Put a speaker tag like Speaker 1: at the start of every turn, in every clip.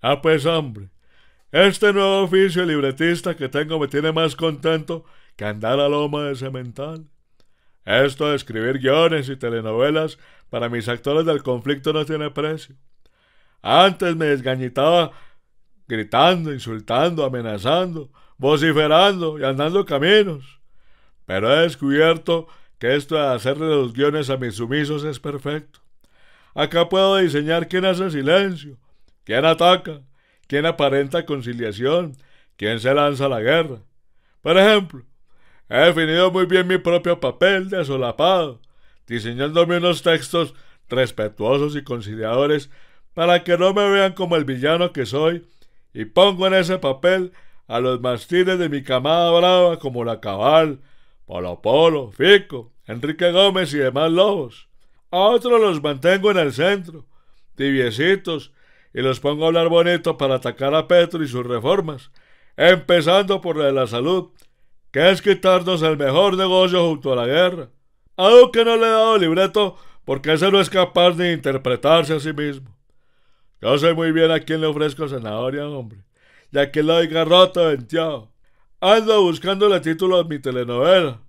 Speaker 1: Ah, pues hombre, este nuevo oficio de libretista que tengo me tiene más contento que andar a loma de cemental. Esto de escribir guiones y telenovelas para mis actores del conflicto no tiene precio. Antes me desgañitaba gritando, insultando, amenazando, vociferando y andando caminos. Pero he descubierto que esto de hacerle los guiones a mis sumisos es perfecto. Acá puedo diseñar quién hace silencio, ¿Quién ataca? ¿Quién aparenta conciliación? ¿Quién se lanza a la guerra? Por ejemplo, he definido muy bien mi propio papel de solapado diseñándome unos textos respetuosos y conciliadores para que no me vean como el villano que soy y pongo en ese papel a los mastines de mi camada brava como la Cabal, Polo Polo, Fico, Enrique Gómez y demás lobos. A otros los mantengo en el centro, tibiecitos, y los pongo a hablar bonito para atacar a Petro y sus reformas, empezando por la de la salud, que es quitarnos el mejor negocio junto a la guerra. Aunque no le he dado libreto porque ese no es capaz de interpretarse a sí mismo. Yo sé muy bien a quién le ofrezco zanahoria, hombre, y a quién le doy garrota, venteado. Ando el título de mi telenovela.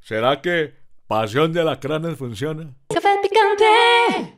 Speaker 1: ¿Será que Pasión de Alacranes funciona? Café picante.